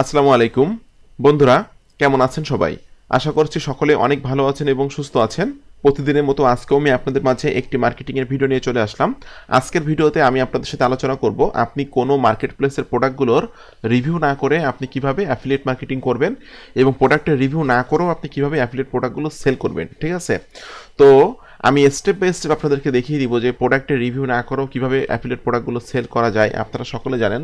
আসসালামু আলাইকুম বন্ধুরা কেমন আছেন সবাই আশা করছি সকলে অনেক ভালো আছেন এবং সুস্থ আছেন প্রতিদিনের মতো আজকেও আমি আপনাদের মাঝে একটি মার্কেটিংয়ের ভিডিও নিয়ে চলে আসলাম আজকের ভিডিওতে আমি আপনাদের সাথে আলোচনা করব আপনি কোনো মার্কেট প্লেসের প্রোডাক্টগুলোর রিভিউ না করে আপনি কিভাবে অ্যাফিলিয়েট মার্কেটিং করবেন এবং প্রোডাক্টের রিভিউ না করেও আপনি কিভাবে অ্যাফিলিয়েট প্রোডাক্টগুলো সেল করবেন ঠিক আছে তো আমি স্টেপ বাই স্টেপ আপনাদেরকে দেখিয়ে দিব যে প্রোডাক্টের রিভিউ না করেও কীভাবে অ্যাফিলেট প্রোডাক্টগুলো সেল করা যায় আপনারা সকলে জানেন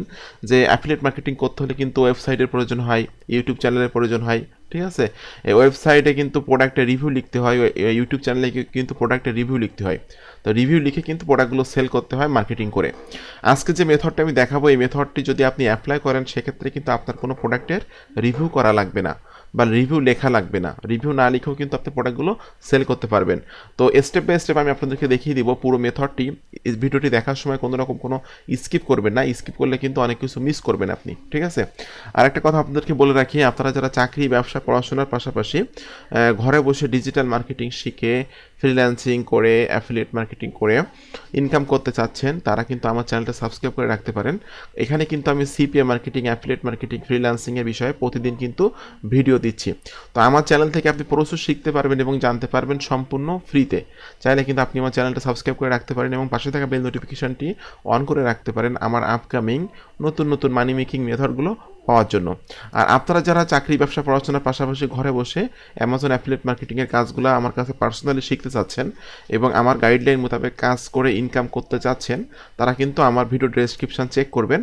যে অ্যাফিলেট মার্কেটিং করতে হলে কিন্তু ওয়েবসাইটের প্রয়োজন হয় ইউটিউব চ্যানেলের প্রয়োজন হয় ঠিক আছে এই ওয়েবসাইটে কিন্তু প্রোডাক্টের রিভিউ লিখতে হয় ইউটিউব চ্যানেলে কিন্তু প্রোডাক্টের রিভিউ লিখতে হয় তো রিভিউ লিখে কিন্তু প্রোডাক্টগুলো সেল করতে হয় মার্কেটিং করে আজকে যে মেথডটা আমি দেখাবো এই মেথডটি যদি আপনি অ্যাপ্লাই করেন সেক্ষেত্রে কিন্তু আপনার কোনো প্রোডাক্টের রিভিউ করা লাগবে না বা রিভিউ লেখা লাগবে না রিভিউ না লিখেও কিন্তু আপনি প্রোডাক্টগুলো সেল করতে পারবেন তো স্টেপ বাই স্টেপ আমি আপনাদেরকে দেখিয়ে দিব পুরো মেথডটি ভিডিওটি দেখার সময় কোনো রকম কোনো স্কিপ করবেন না স্কিপ করলে কিন্তু অনেক কিছু মিস করবেন আপনি ঠিক আছে আর একটা কথা আপনাদেরকে বলে রাখি আপনারা যারা চাকরি ব্যবসা পড়াশোনার পাশাপাশি ঘরে বসে ডিজিটাল মার্কেটিং শিখে ফ্রিল্যান্সিং করে অ্যাফিলিয়েট মার্কেটিং করে ইনকাম করতে চাচ্ছেন তারা কিন্তু আমার চ্যানেলটা সাবস্ক্রাইব করে রাখতে পারেন এখানে কিন্তু আমি সিপিএ মার্কেটিং অ্যাফিলিয়েট মার্কেটিং ফ্রিল্যান্সিংয়ের বিষয়ে প্রতিদিন কিন্তু ভিডিও দিচ্ছি তো আমার চ্যানেল থেকে আপনি প্রচুর শিখতে পারবেন এবং জানতে পারবেন সম্পূর্ণ ফ্রিতে চাইলে কিন্তু আপনি আমার চ্যানেলটা সাবস্ক্রাইব করে রাখতে পারেন এবং পাশে থাকা বেল নোটিফিকেশনটি অন করে রাখতে পারেন আমার আপকামিং নতুন নতুন মানি মেকিং মেথডগুলো পাওয়ার জন্য আর আপনারা যারা চাকরি ব্যবসা পড়াশোনার পাশাপাশি ঘরে বসে অ্যামাজন অ্যাফিলেট মার্কেটিংয়ের কাজগুলো আমার কাছে পার্সোনালি শিখতে চাচ্ছেন এবং আমার গাইডলাইন মোতাবেক কাজ করে ইনকাম করতে চাচ্ছেন তারা কিন্তু আমার ভিডিও ডেসক্রিপশান চেক করবেন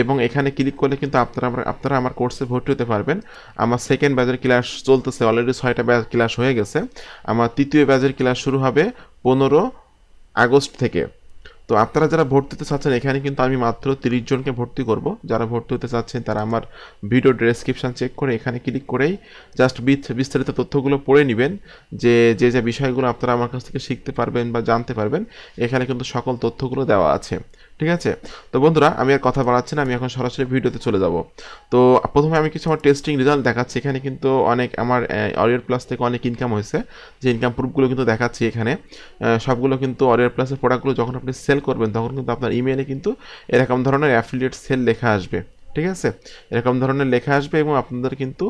এবং এখানে ক্লিক করলে কিন্তু আপনারা আপনারা আমার কোর্সে ভর্তি হতে পারবেন আমার সেকেন্ড ব্যাচের ক্লাস চলতেছে অলরেডি ছয়টা ব্যাচ ক্লাস হয়ে গেছে আমার তৃতীয় ব্যাচের ক্লাস শুরু হবে পনেরো আগস্ট থেকে তো আপনারা যারা ভর্তি হতে চাচ্ছেন এখানে কিন্তু আমি মাত্র তিরিশ জনকে ভর্তি করব যারা ভর্তি হতে চাচ্ছেন তারা আমার ভিডিও ডেসক্রিপশান চেক করে এখানে ক্লিক করেই জাস্ট বিস্তারিত তথ্যগুলো পড়ে নেবেন যে যে যে বিষয়গুলো আপনারা আমার কাছ থেকে শিখতে পারবেন বা জানতে পারবেন এখানে কিন্তু সকল তথ্যগুলো দেওয়া আছে ঠিক আছে তো বন্ধুরা আমি আর কথা বাড়াচ্ছি না আমি এখন সরাসরি ভিডিওতে চলে যাব তো প্রথমে আমি কিছু আমার টেস্টিং রেজাল্ট দেখাচ্ছি এখানে কিন্তু অনেক আমার অরিয়ার প্লাস থেকে অনেক ইনকাম হয়েছে যে ইনকাম প্রুফগুলো কিন্তু দেখাচ্ছি এখানে সবগুলো কিন্তু অরিয়ার প্লাসের প্রোডাক্টগুলো যখন আপনি সেল করবেন তখন কিন্তু আপনার ইমেলে কিন্তু এরকম ধরনের অ্যাফিলিয়েট সেল লেখা আসবে ঠিক আছে এরকম ধরনের লেখা আসবে এবং আপনাদের কিন্তু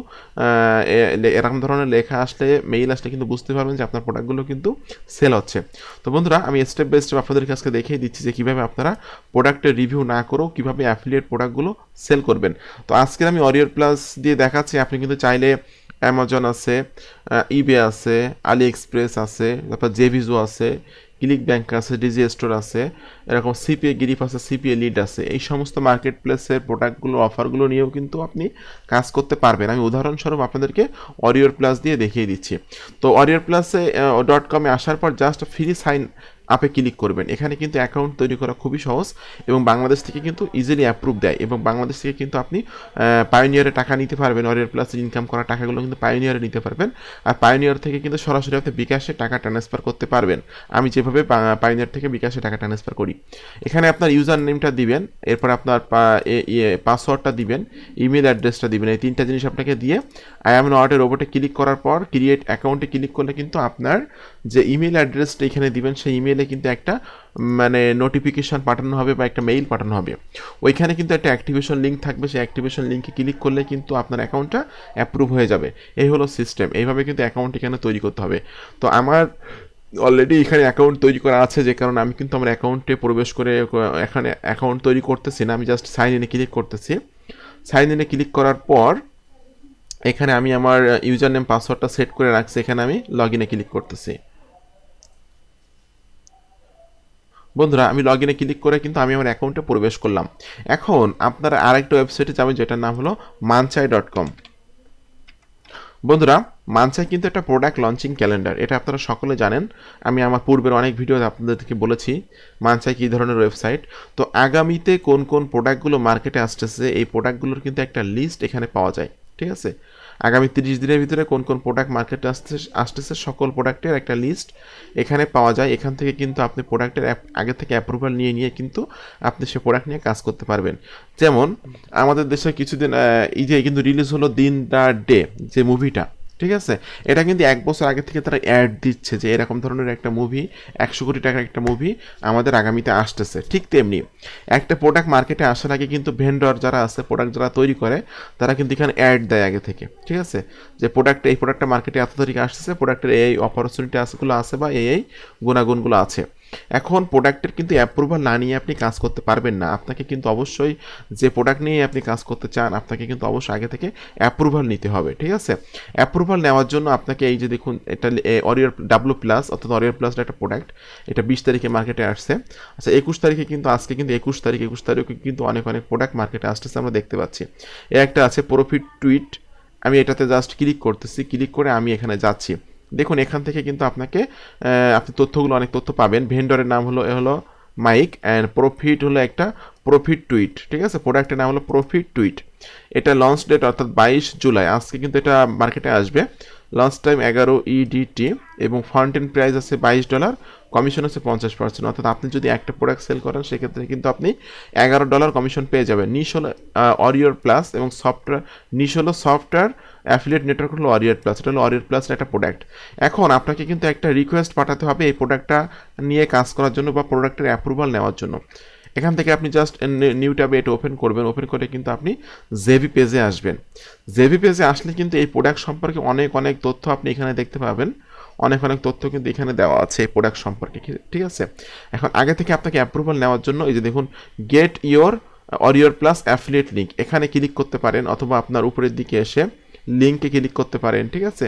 এরকম ধরনের লেখা আসলে মেইল আসলে কিন্তু বুঝতে পারবেন যে আপনার প্রোডাক্টগুলো কিন্তু সেল হচ্ছে তো বন্ধুরা আমি স্টেপ বাই স্টেপ আপনাদের কাছে দেখিয়ে দিচ্ছি যে কীভাবে আপনারা প্রোডাক্টের রিভিউ না করেও কীভাবে অ্যাফিলিয়েট প্রোডাক্টগুলো সেল করবেন তো আজকের আমি অরিয়র প্লাস দিয়ে দেখাচ্ছি আপনি কিন্তু চাইলে অ্যামাজন আছে ইবে আছে আলি এক্সপ্রেস আছে তারপর জেভিজো আছে ক্লিক ব্যাংক আছে ডিজি স্টোর আছে এরকম সিপিএ গিরিফ আছে সিপিএ লিড আছে এই সমস্ত মার্কেট প্লেসের প্রোডাক্টগুলো অফারগুলো নিয়েও কিন্তু আপনি কাজ করতে পারবেন আমি উদাহরণস্বরূপ আপনাদেরকে অরিওর প্লাস দিয়ে দেখিয়ে দিচ্ছি তো অরিওর প্লাসে ডট কমে আসার পর জাস্ট ফ্রি সাইন আপে ক্লিক করবেন এখানে কিন্তু অ্যাকাউন্ট তৈরি করা খুবই সহজ এবং বাংলাদেশ থেকে কিন্তু ইজিলি অ্যাপ্রুভ দেয় এবং বাংলাদেশ থেকে কিন্তু আপনি পায়োনিয়ারে টাকা নিতে পারবেন অরিয়ার প্লাস ইনকাম করা টাকাগুলো কিন্তু পায়োনিয়ারে নিতে পারবেন আর পায়োনিয়ার থেকে কিন্তু সরাসরি আপনি বিকাশে টাকা ট্রান্সফার করতে পারবেন আমি যেভাবে পায়োনিয়ার থেকে বিকাশে টাকা ট্রান্সফার করি এখানে আপনার ইউজার নেমটা দিবেন এরপর আপনার পাসওয়ার্ডটা ইয়ে, দিবেন ইমেল অ্যাড্রেসটা দিবেন এই তিনটা জিনিস আপনাকে দিয়ে আই অ্যাম নটের রোবটে ক্লিক করার পর ক্রিয়েট অ্যাকাউন্টে ক্লিক করলে কিন্তু আপনার যে ইমেল অ্যাড্রেসটা এখানে দিবেন সেই ইমেল মেইলে কিন্তু একটা মানে নোটিফিকেশান পাঠানো হবে বা একটা মেইল পাঠানো হবে ওইখানে কিন্তু একটা অ্যাক্টিভেশন লিঙ্ক থাকবে সেই অ্যাক্টিভেশন লিঙ্কে ক্লিক করলে কিন্তু আপনার অ্যাকাউন্টটা অ্যাপ্রুভ হয়ে যাবে এই হলো সিস্টেম এইভাবে কিন্তু অ্যাকাউন্ট এখানে তৈরি করতে হবে তো আমার অলরেডি এখানে অ্যাকাউন্ট তৈরি করা আছে যে কারণে আমি কিন্তু আমার অ্যাকাউন্টে প্রবেশ করে এখানে অ্যাকাউন্ট তৈরি করতেছি না আমি জাস্ট সাইন ইনে ক্লিক করতেছি সাইন ইনে ক্লিক করার পর এখানে আমি আমার ইউজার নেম পাসওয়ার্ডটা সেট করে রাখছি এখানে আমি লগ ইনে ক্লিক করতেছি বন্ধুরা আমি লগ ইনে ক্লিক করে কিন্তু আমি আমার অ্যাকাউন্টে প্রবেশ করলাম এখন আপনারা আরেকটা ওয়েবসাইটে যাবেন যেটার নাম হলো মানসাই ডট কম বন্ধুরা মানসাই কিন্তু একটা প্রোডাক্ট লঞ্চিং ক্যালেন্ডার এটা আপনারা সকলে জানেন আমি আমার পূর্বের অনেক ভিডিও আপনাদেরকে বলেছি মানসাই কী ধরনের ওয়েবসাইট তো আগামীতে কোন কোন প্রোডাক্টগুলো মার্কেটে আসতেছে এই প্রোডাক্টগুলোর কিন্তু একটা লিস্ট এখানে পাওয়া যায় ঠিক আছে আগামী তিরিশ দিনের ভিতরে কোন কোন প্রোডাক্ট মার্কেটে আসতে আসতেছে সকল প্রোডাক্টের একটা লিস্ট এখানে পাওয়া যায় এখান থেকে কিন্তু আপনি প্রোডাক্টের আগে থেকে অ্যাপ্রুভাল নিয়ে নিয়ে কিন্তু আপনি সে প্রোডাক্ট নিয়ে কাজ করতে পারবেন যেমন আমাদের দেশে কিছুদিন এই যে কিন্তু রিলিজ হলো দিন দ্য ডে যে মুভিটা ঠিক আছে এটা কিন্তু এক বছর আগে থেকে তারা অ্যাড দিচ্ছে যে এরকম ধরনের একটা মুভি একশো কোটি টাকার একটা মুভি আমাদের আগামীতে আসতেছে ঠিক তেমনি একটা প্রোডাক্ট মার্কেটে আসার আগে কিন্তু ভেন্ডর যারা আছে প্রোডাক্ট যারা তৈরি করে তারা কিন্তু এখানে অ্যাড দেয় আগে থেকে ঠিক আছে যে প্রোডাক্ট এই প্রোডাক্টটা মার্কেটে এত তারিখে আসতেছে প্রোডাক্টের এই অপরচুনিটি আছেগুলো আছে বা এই এই গুণাগুণগুলো আছে এখন প্রোডাক্টের কিন্তু অ্যাপ্রুভাল না নিয়ে আপনি কাজ করতে পারবেন না আপনাকে কিন্তু অবশ্যই যে প্রোডাক্ট নিয়ে আপনি কাজ করতে চান আপনাকে কিন্তু অবশ্যই আগে থেকে অ্যাপ্রুভাল নিতে হবে ঠিক আছে অ্যাপ্রুভাল নেওয়ার জন্য আপনাকে এই যে দেখুন এটা অরিয়র ডাব্লু প্লাস অর্থাৎ অরিয়র প্লাসটা একটা প্রোডাক্ট এটা বিশ তারিখে মার্কেটে আসছে আচ্ছা একুশ তারিখে কিন্তু আজকে কিন্তু একুশ তারিখ একুশ তারিখে কিন্তু অনেক অনেক প্রোডাক্ট মার্কেটে আসতেছে আমরা দেখতে পাচ্ছি এ একটা আছে প্রফিট টুইট আমি এটাতে জাস্ট ক্লিক করতেছি ক্লিক করে আমি এখানে যাচ্ছি দেখুন এখান থেকে কিন্তু আপনাকে আপনি তথ্যগুলো অনেক তথ্য পাবেন ভেন্ডরের নাম হলো এ হলো মাইক অ্যান্ড প্রফিট হলো একটা প্রফিট টুইট ঠিক আছে প্রোডাক্টের নাম হলো প্রফিট টুইট এটা লঞ্চ ডেট অর্থাৎ বাইশ জুলাই আজকে কিন্তু এটা মার্কেটে আসবে লঞ্চ টাইম এগারো ইডিটি e এবং ফাউন্টেন প্রাইস আছে বাইশ ডলার কমিশন হচ্ছে পঞ্চাশ পার্সেন্ট অর্থাৎ আপনি যদি একটা প্রোডাক্ট সেল করেন সেক্ষেত্রে কিন্তু আপনি এগারো ডলার কমিশন পেয়ে যাবেন নিশ হলো অরিওর প্লাস এবং সফটওয়্যার নিশ হলো সফটওয়্যার অ্যাফিলিয়েট নেটওয়ার্ক হলো অরিয়ার প্লাস এটা হলো অরিয়ার প্লাসের একটা প্রোডাক্ট এখন আপনাকে কিন্তু একটা রিকোয়েস্ট পাঠাতে হবে এই প্রোডাক্টটা নিয়ে কাজ করার জন্য বা প্রোডাক্টের অ্যাপ্রুভাল নেওয়ার জন্য এখান থেকে আপনি জাস্ট নিউ ট্যাবে এটা ওপেন করবেন ওপেন করে কিন্তু আপনি জেভি পেজে আসবেন জেভি পেজে আসলে কিন্তু এই প্রোডাক্ট সম্পর্কে অনেক অনেক তথ্য আপনি এখানে দেখতে পাবেন অনেক অনেক তথ্য কিন্তু এখানে দেওয়া আছে এই প্রোডাক্ট সম্পর্কে ঠিক আছে এখন আগে থেকে আপনাকে অ্যাপ্রুভাল নেওয়ার জন্য এই যে দেখুন গেট ইয়োর অরিওর প্লাস অ্যাফিলিয়েট লিঙ্ক এখানে ক্লিক করতে পারেন অথবা আপনার উপরের দিকে এসে লিঙ্কে ক্লিক করতে পারেন ঠিক আছে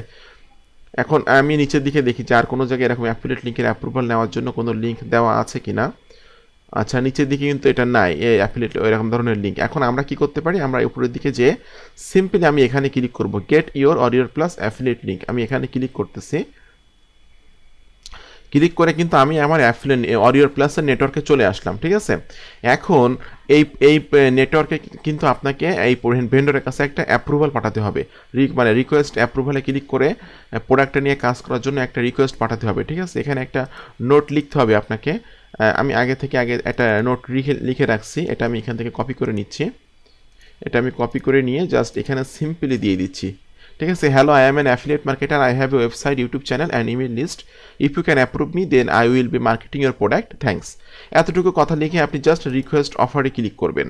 এখন আমি নিচের দিকে দেখি যে আর কোনো জায়গায় এরকম অ্যাফিলিয়েট লিঙ্কের অ্যাপ্রুভাল নেওয়ার জন্য কোনো লিঙ্ক দেওয়া আছে কি না আচ্ছা নিচের দিকে কিন্তু এটা নাই এই অ্যাফিলিয়েট এরকম ধরনের লিঙ্ক এখন আমরা কি করতে পারি আমরা উপরের দিকে যে সিম্পলি আমি এখানে ক্লিক করব গেট ইয়োর অরিওর প্লাস অ্যাফিলিয়েট লিঙ্ক আমি এখানে ক্লিক করতেছি ক্লিক করে কিন্তু আমি আমার অ্যাফিলেন অরিওর প্লাসের নেটওয়ার্কে চলে আসলাম ঠিক আছে এখন এই এই নেটওয়ার্কে কিন্তু আপনাকে এই ভেন্ডরের কাছে একটা অ্যাপ্রুভাল পাঠাতে হবে মানে রিকোয়েস্ট অ্যাপ্রুভালে ক্লিক করে প্রোডাক্টটা নিয়ে কাজ করার জন্য একটা রিকোয়েস্ট পাঠাতে হবে ঠিক আছে এখানে একটা নোট লিখতে হবে আপনাকে আমি আগে থেকে আগে একটা নোট লিখে লিখে রাখছি এটা আমি এখান থেকে কপি করে নিচ্ছি এটা আমি কপি করে নিয়ে জাস্ট এখানে সিম্পলি দিয়ে দিচ্ছি ঠিক আছে hello I am an affiliate marketer I have a website YouTube channel and email list if you can approve me then I will be marketing your product thanks এতটুকু কথা লিখে আপনি জাস্ট রিকোয়েস্ট অফারে click করবেন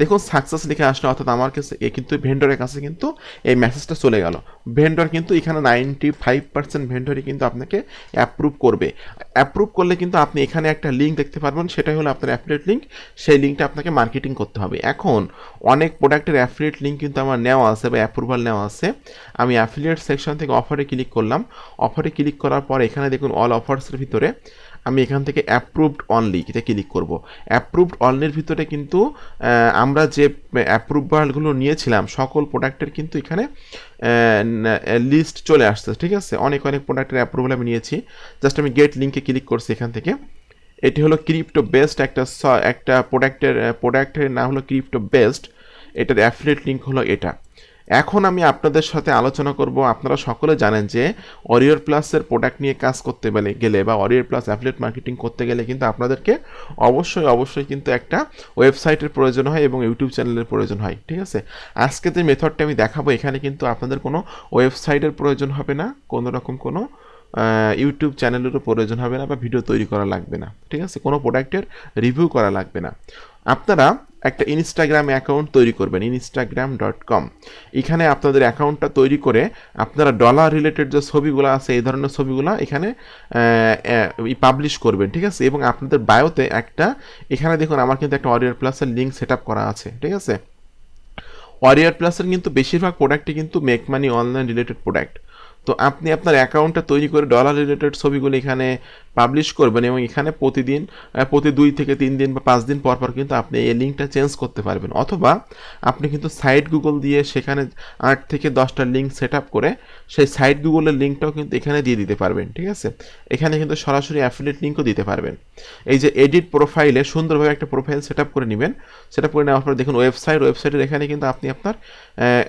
দেখুন success লিখে আসলে অর্থাৎ আমার কাছে এ কিন্তু ভেন্ডরের কাছে কিন্তু এই মেসেজটা চলে গেল ভেন্ডর কিন্তু এখানে নাইনটি ফাইভ পার্সেন্ট ভেন্ডরই কিন্তু আপনাকে অ্যাপ্রুভ করবে অ্যাপ্রুভ করলে কিন্তু আপনি এখানে একটা লিঙ্ক দেখতে পারবেন সেটাই হলো আপনার অ্যাফিলেট লিঙ্ক সেই লিঙ্কটা আপনাকে মার্কেটিং করতে হবে এখন অনেক প্রোডাক্টের অ্যাফিলেট লিঙ্ক কিন্তু আমার নেওয়া আছে বা অ্যাপ্রুভাল নেওয়া আছে আমি অ্যাফিলিয়েট সেকশন থেকে অফারে ক্লিক করলাম অফারে ক্লিক করার পর এখানে দেখুন অল অফার্সের ভিতরে আমি এখান থেকে অ্যাপ্রুভড অনলি এটা ক্লিক করব অ্যাপ্রুভড অনলির ভিতরে কিন্তু আমরা যে অ্যাপ্রুভালগুলো নিয়েছিলাম সকল প্রোডাক্টের কিন্তু এখানে লিস্ট চলে আসছে ঠিক আছে অনেক অনেক প্রোডাক্টের অ্যাপ্রুভাল আমি নিয়েছি জাস্ট আমি গেট লিঙ্কে ক্লিক করছি এখান থেকে এটি হলো ক্রিপ্টো বেস্ট একটা একটা প্রোডাক্টের প্রোডাক্টের নাম হলো ক্রিপ্টো বেস্ট এটার অ্যাফিলেট লিঙ্ক হলো এটা এখন আমি আপনাদের সাথে আলোচনা করব আপনারা সকলে জানেন যে অরিয়র প্লাসের প্রোডাক্ট নিয়ে কাজ করতে গেলে বা অরিয়র প্লাস অ্যাফলেট মার্কেটিং করতে গেলে কিন্তু আপনাদেরকে অবশ্যই অবশ্যই কিন্তু একটা ওয়েবসাইটের প্রয়োজন হয় এবং ইউটিউব চ্যানেলের প্রয়োজন হয় ঠিক আছে আজকে যে মেথডটা আমি দেখাবো এখানে কিন্তু আপনাদের কোনো ওয়েবসাইটের প্রয়োজন হবে না কোনো রকম কোনো ইউটিউব চ্যানেলেরও প্রয়োজন হবে না বা ভিডিও তৈরি করা লাগবে না ঠিক আছে কোনো প্রোডাক্টের রিভিউ করা লাগবে না আপনারা একটা ইনস্টাগ্রাম অ্যাকাউন্ট তৈরি করবেন ইনস্টাগ্রাম ডট কম এখানে আপনাদের অ্যাকাউন্টটা তৈরি করে আপনারা ডলার রিলেটেড যে ছবিগুলো আছে এই ধরনের ছবিগুলো এখানে পাবলিশ করবেন ঠিক আছে এবং আপনাদের বায়োতে একটা এখানে দেখুন আমার কিন্তু একটা অরিয়ার প্লাসের লিঙ্ক সেট করা আছে ঠিক আছে অরিয়ার প্লাসের কিন্তু বেশিরভাগ প্রোডাক্টই কিন্তু make money online related product তো আপনি আপনার অ্যাকাউন্টটা তৈরি করে ডলার রিলেটেড ছবিগুলো এখানে পাবলিশ করবেন এবং এখানে প্রতিদিন প্রতি দুই থেকে তিন দিন বা পাঁচ দিন পর পর কিন্তু আপনি এই লিঙ্কটা চেঞ্জ করতে পারবেন অথবা আপনি কিন্তু সাইট গুগল দিয়ে সেখানে আট থেকে দশটা লিঙ্ক সেট আপ করে সেই সাইট গুগলের লিঙ্কটাও কিন্তু এখানে দিয়ে দিতে পারবেন ঠিক আছে এখানে কিন্তু সরাসরি অ্যাফিলেট লিঙ্কও দিতে পারবেন এই যে এডিট প্রোফাইলে সুন্দরভাবে একটা প্রোফাইল সেট আপ করে নেবেন সেট আপ করে নেওয়ার পর দেখুন ওয়েবসাইট ওয়েবসাইটের এখানে কিন্তু আপনি আপনার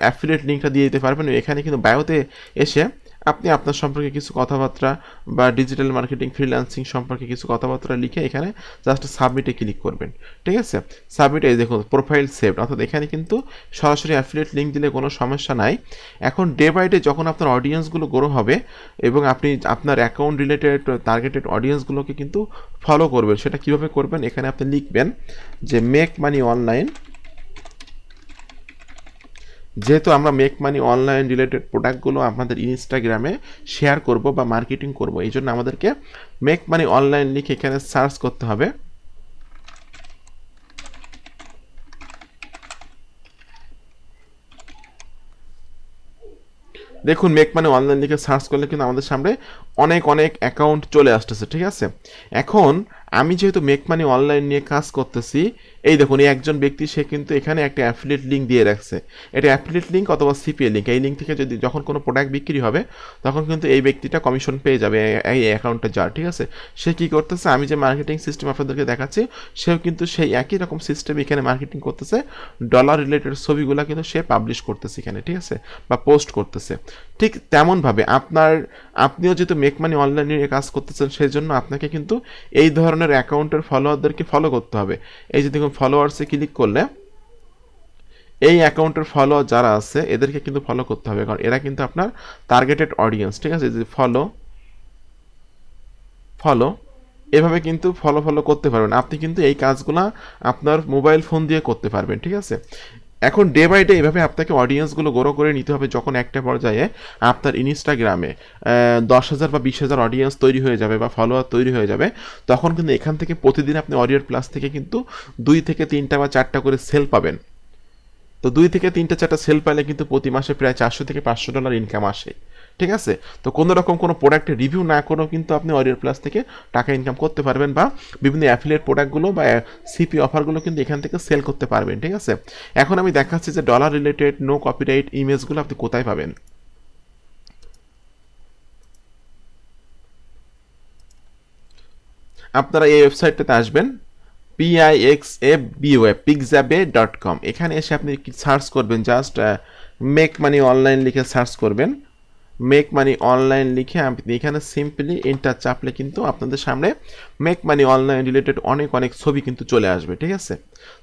অ্যাফিলেট লিঙ্কটা দিয়ে দিতে পারবেন এখানে কিন্তু বায়োতে এসে আপনি আপনার সম্পর্কে কিছু কথাবার্তা বা ডিজিটাল মার্কেটিং ফ্রিল্যান্সিং সম্পর্কে কিছু কথাবার্তা লিখে এখানে জাস্ট সাবমিটে ক্লিক করবেন ঠিক আছে সাবমিটে দেখুন প্রোফাইল সেভড অর্থাৎ এখানে কিন্তু সরাসরি অ্যাফিলিয়েট লিঙ্ক দিলে কোনো সমস্যা নাই এখন ডে বাই ডে যখন আপনার অডিয়েন্সগুলো গ্রো হবে এবং আপনি আপনার অ্যাকাউন্ট রিলেটেড টার্গেটেড অডিয়েন্সগুলোকে কিন্তু ফলো করবেন সেটা কিভাবে করবেন এখানে আপনি লিখবেন যে মেক মানি অনলাইন যেহেতু আমরা মেক মানি অনলাইন রিলেটেড প্রোডাক্টগুলো আমাদের ইনস্টাগ্রামে শেয়ার করব বা মার্কেটিং করব এই জন্য আমাদেরকে মেক মানি অনলাইন লিখে এখানে সার্চ করতে হবে দেখুন মেক মানে অনলাইন লিখে সার্চ করলে কিন্তু আমাদের সামনে অনেক অনেক অ্যাকাউন্ট চলে আসতেছে ঠিক আছে এখন আমি যেহেতু মেক মানি অনলাইন নিয়ে কাজ করতেছি এই দেখুন এই একজন ব্যক্তি সে কিন্তু এখানে একটা অ্যাফিলেট লিঙ্ক দিয়ে রাখছে এটা অ্যাফিলেট লিঙ্ক অথবা সিপিএ লিঙ্ক এই লিঙ্ক থেকে যদি যখন কোনো প্রোডাক্ট বিক্রি হবে তখন কিন্তু এই ব্যক্তিটা কমিশন পেয়ে যাবে এই অ্যাকাউন্টটা যা ঠিক আছে সে কী করতেছে আমি যে মার্কেটিং সিস্টেম আপনাদেরকে দেখাচ্ছি সেও কিন্তু সেই একই রকম সিস্টেম এখানে মার্কেটিং করতেছে ডলার রিলেটেড ছবিগুলো কিন্তু সে পাবলিশ করতেছে এখানে ঠিক আছে বা পোস্ট করতেছে ঠিক তেমনভাবে আপনার আপনিও যেহেতু মেক মানি অনলাইনে কাজ করতেছেন সেই জন্য আপনাকে কিন্তু এই ধরনের অ্যাকাউন্টের ফলোয়ারদেরকে ফলো করতে হবে এই যে দেখুন ফলোয়ার্সে ক্লিক করলে এই অ্যাকাউন্টের ফলোয়ার যারা আছে এদেরকে কিন্তু ফলো করতে হবে কারণ এরা কিন্তু আপনার টার্গেটেড অডিয়েন্স ঠিক আছে যে ফলো ফলো এভাবে কিন্তু ফলো ফলো করতে পারবেন আপনি কিন্তু এই কাজগুলা আপনার মোবাইল ফোন দিয়ে করতে পারবেন ঠিক আছে এখন ডে বাই ডে এভাবে আপনাকে অডিয়েন্সগুলো গ্রো করে নিতে হবে যখন একটা পর্যায়ে আপনার ইনস্টাগ্রামে দশ হাজার বা বিশ হাজার অডিয়েন্স তৈরি হয়ে যাবে বা ফলোয়ার তৈরি হয়ে যাবে তখন কিন্তু এখান থেকে প্রতিদিন আপনি অডিও প্লাস থেকে কিন্তু দুই থেকে তিনটা বা চারটা করে সেল পাবেন তো দুই থেকে তিনটা চারটা সেল পাইলে কিন্তু প্রতি মাসে প্রায় চারশো থেকে পাঁচশো ডলার ইনকাম আসে ঠিক আছে তো কোনো রকম কোনো প্রোডাক্টের রিভিউ না করেও কিন্তু আপনি অডিও প্লাস থেকে টাকা ইনকাম করতে পারবেন বা বিভিন্ন অ্যাফিলিয়েট প্রোডাক্টগুলো বা সিপি অফারগুলো কিন্তু এখান থেকে সেল করতে পারবেন ঠিক আছে এখন আমি দেখাচ্ছি যে ডলার রিলেটেড নো কপিরাইট ইমেজগুলো আপনি কোথায় পাবেন আপনারা এই ওয়েবসাইটটাতে আসবেন পিআইএক্সএফবিওয়েব পিকজাবে ডট কম এখানে এসে আপনি সার্চ করবেন জাস্ট মেক মানি অনলাইন লিখে সার্চ করবেন মেক মানি অনলাইন লিখে এখানে সিম্পলি এন্টার চাপলে কিন্তু আপনাদের সামনে মেক মানি অনলাইন রিলেটেড অনেক অনেক ছবি কিন্তু চলে আসবে ঠিক আছে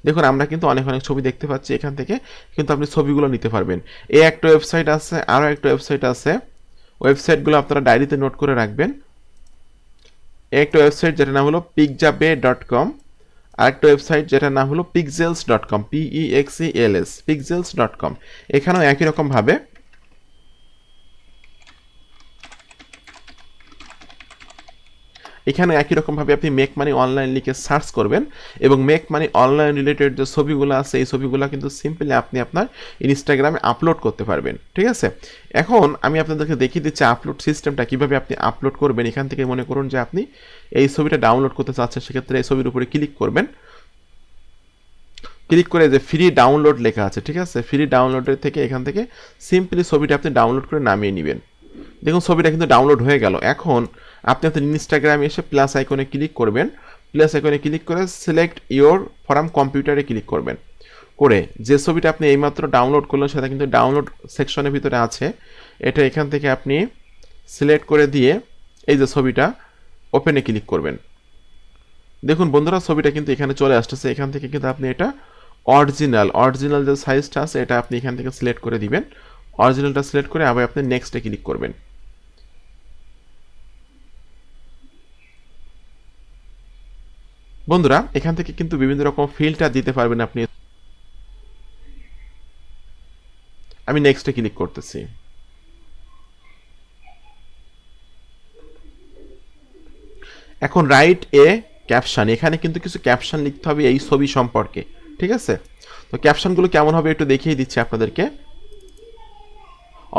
দেখুন আমরা কিন্তু অনেক অনেক ছবি দেখতে পাচ্ছি এখান থেকে কিন্তু আপনি ছবিগুলো নিতে পারবেন এই একটা ওয়েবসাইট আছে আরও একটা ওয়েবসাইট আছে ওয়েবসাইটগুলো আপনারা ডায়েরিতে নোট করে রাখবেন একটা ওয়েবসাইট যেটা নাম হলো পিকজাবে ডট কম আরেকটা ওয়েবসাইট যেটার নাম হলো Pexels dot com PEXELS Pexels dot com এখানেও একই রকমভাবে এখানে একই রকমভাবে আপনি মেক মানি অনলাইন লিখে সার্চ করবেন এবং মেক মানি অনলাইন রিলেটেড যে ছবিগুলো আছে এই ছবিগুলো কিন্তু সিম্পলি আপনি আপনার ইনস্টাগ্রামে আপলোড করতে পারবেন ঠিক আছে এখন আমি আপনাদেরকে দেখিয়ে দিচ্ছি আপলোড সিস্টেমটা কিভাবে আপনি আপলোড করবেন এখান থেকে মনে করুন যে আপনি এই ছবিটা ডাউনলোড করতে চাচ্ছেন সেক্ষেত্রে এই ছবির উপরে ক্লিক করবেন ক্লিক করে যে ফ্রি ডাউনলোড লেখা আছে ঠিক আছে ফ্রি ডাউনলোডের থেকে এখান থেকে সিম্পলি ছবিটা আপনি ডাউনলোড করে নামিয়ে নেবেন দেখুন ছবিটা কিন্তু ডাউনলোড হয়ে গেল এখন আপনি আপনার ইনস্টাগ্রামে এসে প্লাস আইকনে ক্লিক করবেন প্লাস আইকনে ক্লিক করে সিলেক্ট ইয়োর ফরাম কম্পিউটারে ক্লিক করবেন করে যে ছবিটা আপনি এইমাত্র ডাউনলোড করলেন সেটা কিন্তু ডাউনলোড সেকশনের ভিতরে আছে এটা এখান থেকে আপনি সিলেক্ট করে দিয়ে এই যে ছবিটা ওপেনে ক্লিক করবেন দেখুন বন্ধুরা ছবিটা কিন্তু এখানে চলে আসতেছে এখান থেকে কিন্তু আপনি এটা অরিজিনাল অরিজিনাল যে সাইজটা আছে এটা আপনি এখান থেকে সিলেক্ট করে দিবেন অরিজিনালটা সিলেক্ট করে আবার আপনি নেক্সটে ক্লিক করবেন বন্ধুরা এখান থেকে কিন্তু বিভিন্ন রকম ফিল্টার দিতে পারবেন আপনি আমি নেক্সটে ক্লিক করতেছি এখন রাইট এ ক্যাপশন এখানে কিন্তু কিছু ক্যাপশন লিখতে হবে এই ছবি সম্পর্কে ঠিক আছে তো ক্যাপশনগুলো কেমন হবে একটু দেখিয়ে দিচ্ছি আপনাদেরকে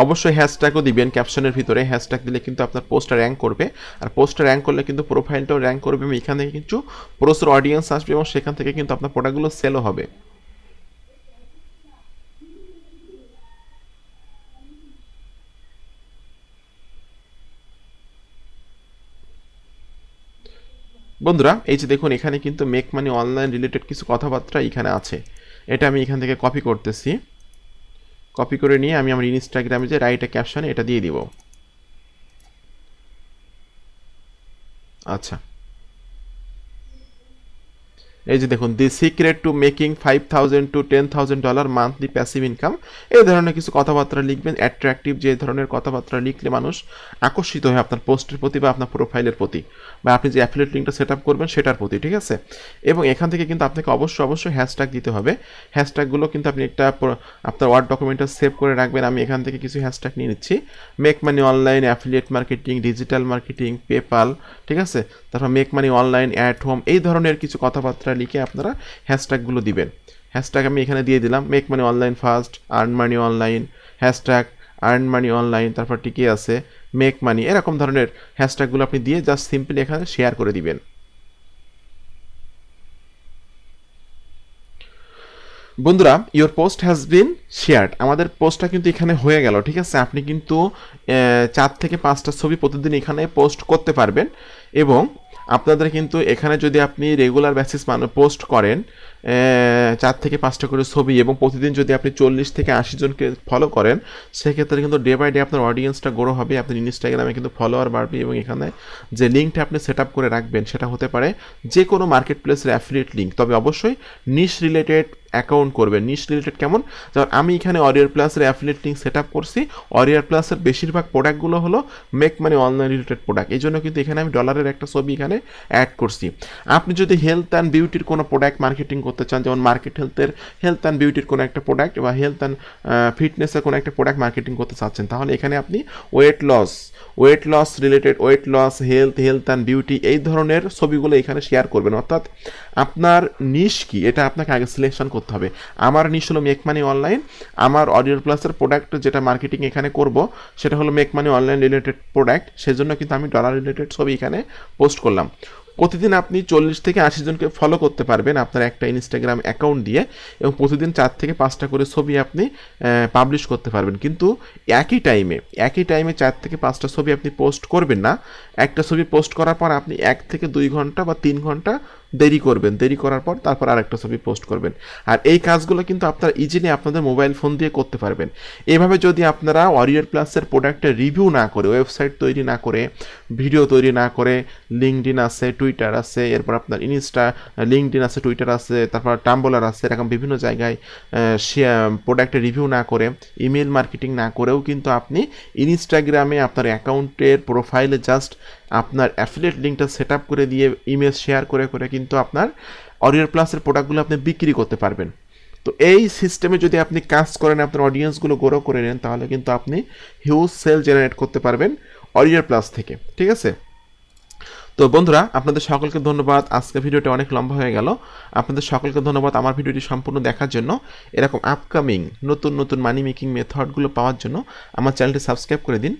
অবশ্যই হ্যাশট্যাগও দিবেন ক্যাপশনের ভিতরে হ্যাশট্যাগ দিলে কিন্তু আপনার পোস্টটা র্যাঙ্ক করবে আর পোস্টটা র্যাঙ্ক করলে কিন্তু প্রোফাইলটাও র্যাঙ্ক করবে এবং এখান থেকে কিন্তু প্রচুর অডিয়েন্স আসবে এবং সেখান থেকে কিন্তু আপনার প্রোডাক্টগুলো সেলও হবে বন্ধুরা এই যে দেখুন এখানে কিন্তু মেক মানি অনলাইন রিলেটেড কিছু কথাবার্তা এখানে আছে এটা আমি এখান থেকে কপি করতেছি কপি করে নিয়ে আমি আমার ইনস্টাগ্রামে যে রাইট ক্যাপশন এটা দিয়ে দিব আচ্ছা এই যে দেখুন the secret to making five thousand to ten thousand dollar monthly passive income এই ধরনের কিছু কথাবার্তা লিখবেন অ্যাট্রাকটিভ যে ধরনের কথাবার্তা লিখলে মানুষ আকর্ষিত হয় আপনার পোস্টের প্রতি বা আপনার প্রোফাইলের প্রতি বা আপনি যে অ্যাফিলেট লিঙ্কটা সেট আপ করবেন সেটার প্রতি ঠিক আছে এবং এখান থেকে কিন্তু আপনাকে অবশ্যই অবশ্যই হ্যাশট্যাগ দিতে হবে হ্যাশট্যাগুলো কিন্তু আপনি একটা আপনার ওয়ার্ড ডকুমেন্টটা সেভ করে রাখবেন আমি এখান থেকে কিছু হ্যাশট্যাগ নিয়ে নিচ্ছি make money online affiliate marketing digital marketing PayPal ঠিক আছে তারপর make money online at home এই ধরনের কিছু কথাবার্তা হ্যাশট্যাগটা লিখে আপনারা হ্যাশট্যাগুলো দিবেন হ্যাশট্যাগ আমি এখানে দিয়ে দিলাম make money online first earn money online hashtag earn money online তারপর টিকে আছে মেক মানি এরকম ধরনের হ্যাশট্যাগুলো আপনি দিয়ে জাস্ট সিম্পলি এখানে শেয়ার করে দিবেন বন্ধুরা your post has been shared আমাদের পোস্টটা কিন্তু এখানে হয়ে গেল ঠিক আছে আপনি কিন্তু চার থেকে পাঁচটা ছবি প্রতিদিন এখানে পোস্ট করতে পারবেন এবং আপনাদের কিন্তু এখানে যদি আপনি রেগুলার বেসিস মানে পোস্ট করেন চার থেকে পাঁচটা করে ছবি এবং প্রতিদিন যদি আপনি চল্লিশ থেকে আশি জনকে ফলো করেন সেক্ষেত্রে কিন্তু ডে বাই ডে আপনার অডিয়েন্সটা গড়ো হবে আপনার ইনস্টাগ্রামে কিন্তু ফলোয়ার বাড়বে এবং এখানে যে লিঙ্কটা আপনি সেট করে রাখবেন সেটা হতে পারে যে কোনো মার্কেট প্লেসের অ্যাফিলিয়েট লিঙ্ক তবে অবশ্যই নিশ রিলেটেড অ্যাকাউন্ট করবেন নিশ রিলেটেড কেমন যেমন আমি এখানে অরিয়ার প্লাসের অ্যাফিলেট লিঙ্ক সেট আপ করছি অরিয়ার প্লাসের বেশিরভাগ প্রোডাক্টগুলো হলো মেক মানে অনলাইন রিলেটেড প্রোডাক্ট এই জন্য কিন্তু এখানে আমি ডলারের একটা ছবি এখানে অ্যাড করছি আপনি যদি হেলথ অ্যান্ড বিউটির কোনো প্রোডাক্ট মার্কেটিং করতে চান যেমন মার্কেট হেলথের হেলথ অ্যান্ড বিউটির কোনো একটা প্রোডাক্ট বা হেলথ অ্যান্ড ফিটনেসের কোনো একটা প্রোডাক্ট মার্কেটিং করতে চাচ্ছেন তাহলে এখানে আপনি weight loss weight loss related weight loss health health and beauty এই ধরনের ছবিগুলো এখানে শেয়ার করবেন অর্থাৎ আপনার নিশ কি এটা আপনাকে আগে সিলেকশন করতে করতে হবে আমার নিশ হলো মেকমানি অনলাইন আমার অডিও প্লাসের প্রোডাক্ট যেটা মার্কেটিং এখানে করব সেটা হলো মেকমানি অনলাইন রিলেটেড প্রোডাক্ট সেজন্য কিন্তু আমি ডলার রিলেটেড ছবি এখানে পোস্ট করলাম প্রতিদিন আপনি চল্লিশ থেকে আশি জনকে ফলো করতে পারবেন আপনার একটা ইনস্টাগ্রাম অ্যাকাউন্ট দিয়ে এবং প্রতিদিন চার থেকে পাঁচটা করে ছবি আপনি পাবলিশ করতে পারবেন কিন্তু একই টাইমে একই টাইমে চার থেকে পাঁচটা ছবি আপনি পোস্ট করবেন না একটা ছবি পোস্ট করার পর আপনি এক থেকে দুই ঘন্টা বা তিন ঘন্টা দেরি করবেন দেরি করার পর তারপর আরেকটা ছবি পোস্ট করবেন আর এই কাজগুলো কিন্তু আপনারা ইজিলি আপনাদের মোবাইল ফোন দিয়ে করতে পারবেন এভাবে যদি আপনারা ওয়ারিয়ার প্লাসের প্রোডাক্টের রিভিউ না করে ওয়েবসাইট তৈরি না করে ভিডিও তৈরি না করে ইন আছে টুইটার আছে এরপর আপনার ইনস্টা লিঙ্কডিন আছে টুইটার আছে তারপর টাম্বলার আছে এরকম বিভিন্ন জায়গায় প্রোডাক্টের রিভিউ না করে ইমেল মার্কেটিং না করেও কিন্তু আপনি ইনস্টাগ্রামে আপনার অ্যাকাউন্টের প্রোফাইলে জাস্ট আপনার অ্যাফিলেট লিঙ্কটা সেট করে দিয়ে ইমেজ শেয়ার করে করে কিন্তু আপনার অরিয়ার প্লাসের প্রোডাক্টগুলো আপনি বিক্রি করতে পারবেন তো এই সিস্টেমে যদি আপনি কাজ করেন আপনার অডিয়েন্সগুলো গ্রো করে নেন তাহলে কিন্তু আপনি হিউজ সেল জেনারেট করতে পারবেন অরিয়ার প্লাস থেকে ঠিক আছে তো বন্ধুরা আপনাদের সকলকে ধন্যবাদ আজকে ভিডিওটি অনেক লম্বা হয়ে গেল আপনাদের সকলকে ধন্যবাদ আমার ভিডিওটি সম্পূর্ণ দেখার জন্য এরকম আপকামিং নতুন নতুন মানি মেকিং মেথডগুলো পাওয়ার জন্য আমার চ্যানেলটি সাবস্ক্রাইব করে দিন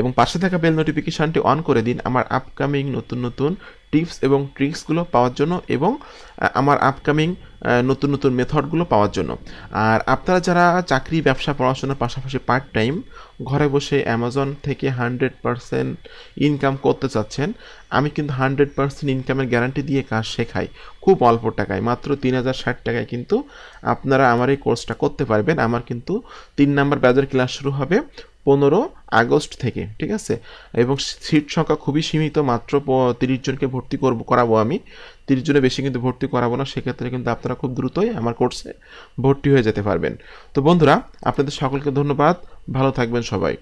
এবং পাশে থাকা বেল নোটিফিকেশানটি অন করে দিন আমার আপকামিং নতুন নতুন টিপস এবং ট্রিক্সগুলো পাওয়ার জন্য এবং আমার আপকামিং নতুন নতুন মেথডগুলো পাওয়ার জন্য আর আপনারা যারা চাকরি ব্যবসা পড়াশোনার পাশাপাশি পার্ট টাইম ঘরে বসে অ্যামাজন থেকে হান্ড্রেড পারসেন্ট ইনকাম করতে চাচ্ছেন আমি কিন্তু হান্ড্রেড পারসেন্ট ইনকামের গ্যারান্টি দিয়ে কাজ শেখাই খুব অল্প টাকায় মাত্র তিন হাজার ষাট টাকায় কিন্তু আপনারা আমার এই কোর্সটা করতে পারবেন আমার কিন্তু তিন নাম্বার ব্যাজের ক্লাস শুরু হবে পনেরো আগস্ট থেকে ঠিক আছে এবং সিট সংখ্যা খুবই সীমিত মাত্র তিরিশ জনকে ভর্তি করব করাবো আমি তিরিশ জনের বেশি কিন্তু ভর্তি করাবো না সেক্ষেত্রে কিন্তু আপনারা খুব দ্রুতই আমার কোর্সে ভর্তি হয়ে যেতে পারবেন তো বন্ধুরা আপনাদের সকলকে ধন্যবাদ ভালো থাকবেন সবাই